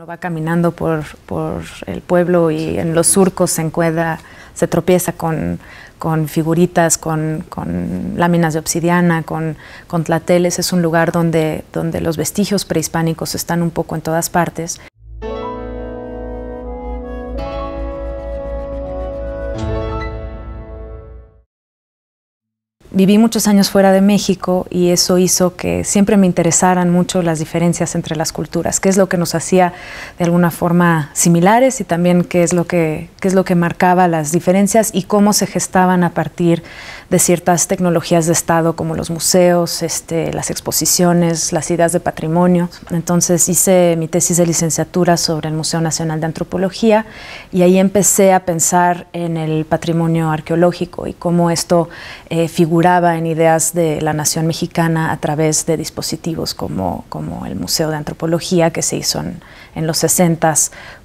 Uno va caminando por, por, el pueblo y en los surcos se encuentra, se tropieza con, con figuritas, con, láminas de obsidiana, con, con, tlateles. Es un lugar donde, donde los vestigios prehispánicos están un poco en todas partes viví muchos años fuera de México y eso hizo que siempre me interesaran mucho las diferencias entre las culturas, qué es lo que nos hacía de alguna forma similares y también qué es lo que, qué es lo que marcaba las diferencias y cómo se gestaban a partir de ciertas tecnologías de Estado como los museos, este, las exposiciones, las ideas de patrimonio. Entonces hice mi tesis de licenciatura sobre el Museo Nacional de Antropología y ahí empecé a pensar en el patrimonio arqueológico y cómo esto eh, figura en ideas de la nación mexicana a través de dispositivos como, como el Museo de Antropología, que se hizo en, los 60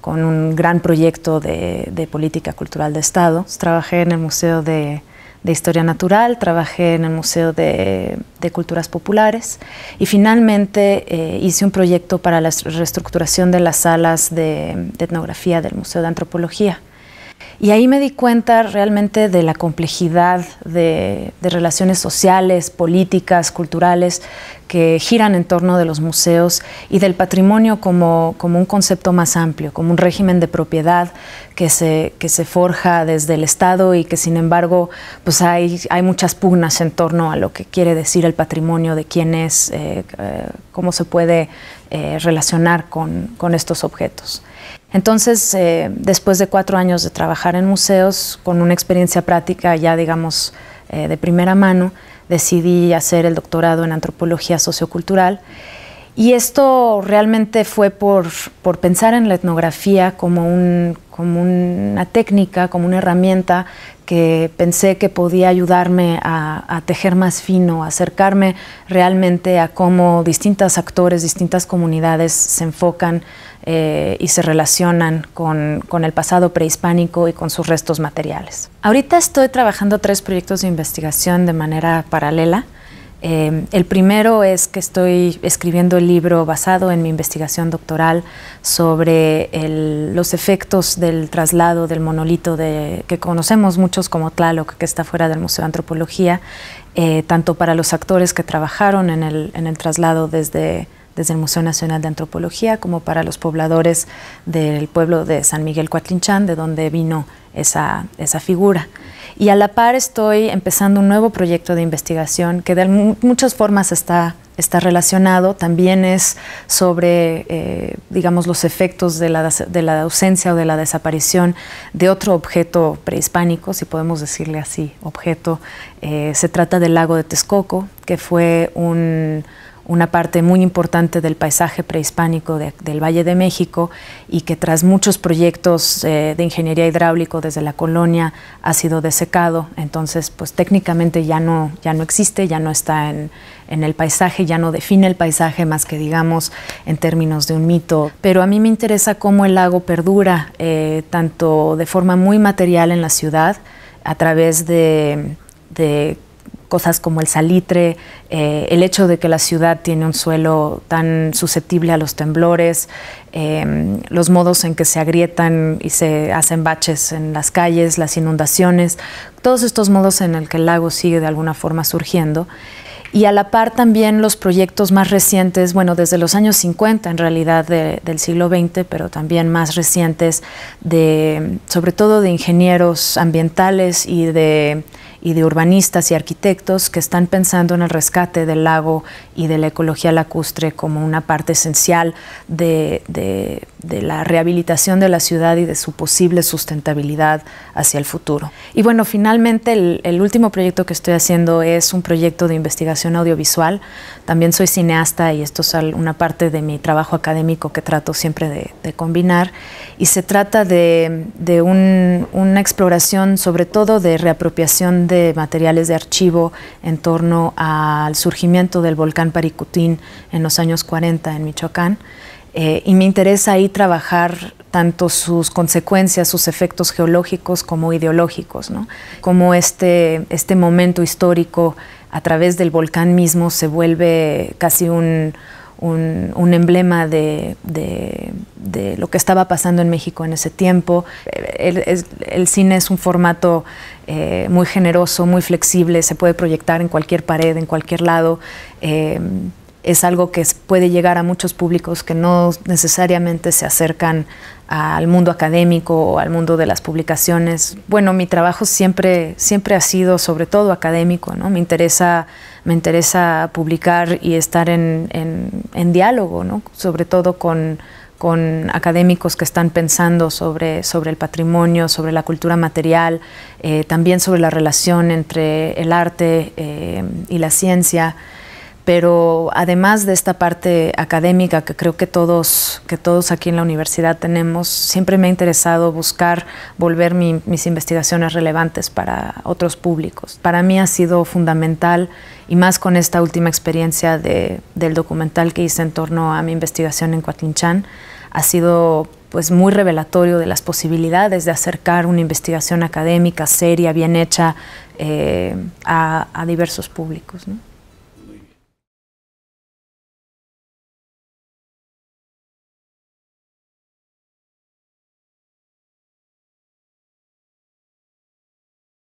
con un gran proyecto de, política cultural de Estado. Trabajé en el Museo de, Historia Natural, trabajé en el Museo de, Culturas Populares y finalmente eh, hice un proyecto para la reestructuración de las salas de etnografía del Museo de Antropología y ahí me di cuenta realmente de la complejidad de, relaciones sociales, políticas, culturales que giran en torno de los museos y del patrimonio como, un concepto más amplio, como un régimen de propiedad que se, forja desde el Estado y que sin embargo pues hay, muchas pugnas en torno a lo que quiere decir el patrimonio, de quién es, eh, eh, cómo se puede eh, relacionar con estos objetos. Entonces, eh, después de cuatro años de trabajar en museos, con una experiencia práctica ya, digamos, eh, de primera mano, decidí hacer el doctorado en antropología sociocultural. Y esto realmente fue por, por pensar en la etnografía como un como una técnica, como una herramienta que pensé que podía ayudarme a, tejer más fino, acercarme realmente a cómo distintos actores, distintas comunidades se enfocan eh, y se relacionan con, el pasado prehispánico y con sus restos materiales. Ahorita estoy trabajando tres proyectos de investigación de manera paralela. Em, el primero es que estoy escribiendo el libro basado en mi investigación doctoral sobre los efectos del traslado del monolito que conocemos muchos como Tlaloc, que está fuera del Museo de Antropología, eh, tanto para los actores que trabajaron en el, traslado desde el Museo Nacional de Antropología, como para los pobladores del pueblo de San Miguel Coatlinchán, de donde vino esa figura. Y a la par estoy empezando un nuevo proyecto de investigación que de muchas formas está, está relacionado. También es sobre, eh, digamos, los efectos de la, ausencia o de la desaparición de otro objeto prehispánico, si podemos decirle así, objeto. Eh, se trata del lago de Texcoco, que fue un una parte muy importante del paisaje prehispánico del Valle de México y que tras muchos proyectos eh, de ingeniería hidráulico desde la colonia ha sido desecado. Entonces, pues técnicamente ya no, ya no existe, ya no está en, el paisaje, ya no define el paisaje más que digamos en términos de un mito. Pero a mí me interesa cómo el lago perdura, eh, tanto de forma muy material en la ciudad, a través de, de cosas como el salitre, eh, el hecho de que la ciudad tiene un suelo tan susceptible a los temblores, em, los modos en que se agrietan y se hacen baches en las calles, las inundaciones, todos estos modos en el que el lago sigue de alguna forma surgiendo y a la par también los proyectos más recientes, bueno, desde los años 50 en realidad del siglo XX, pero también más recientes, de, sobre todo de ingenieros ambientales y de y de urbanistas y arquitectos que están pensando en el rescate del lago y de la ecología lacustre como una parte esencial de, de, la rehabilitación de la ciudad y de su posible sustentabilidad hacia el futuro. Y bueno, finalmente el, último proyecto que estoy haciendo es un proyecto de investigación audiovisual. También soy cineasta y esto es una parte de mi trabajo académico que trato siempre de, combinar. Y se trata de, de una exploración sobre todo de reapropiación de materiales de archivo en torno al surgimiento del volcán Paricutín en los años 40 en Michoacán. Eh, y me interesa ahí trabajar tanto sus consecuencias, sus efectos geológicos como ideológicos, ¿no? Cómo este, este momento histórico a través del volcán mismo se vuelve casi un, un, emblema de, lo que estaba pasando en México en ese tiempo. Eh, el, cine es un formato eh, muy generoso, muy flexible, se puede proyectar en cualquier pared, en cualquier lado. Eh, es algo que puede llegar a muchos públicos que no necesariamente se acercan al mundo académico o al mundo de las publicaciones. Bueno, mi trabajo siempre, siempre ha sido sobre todo académico, ¿no? Me interesa, me interesa publicar y estar en, diálogo, Sobre todo con, académicos que están pensando sobre, el patrimonio, sobre la cultura material, eh, también sobre la relación entre el arte eh, y la ciencia pero además de esta parte académica que creo que todos, que todos aquí en la universidad tenemos, siempre me ha interesado buscar volver mis investigaciones relevantes para otros públicos. Para mí ha sido fundamental y más con esta última experiencia de, del documental que hice en torno a mi investigación en Coatlinchan, ha sido pues muy revelatorio de las posibilidades de acercar una investigación académica seria, bien hecha, eh, a, a, diversos públicos.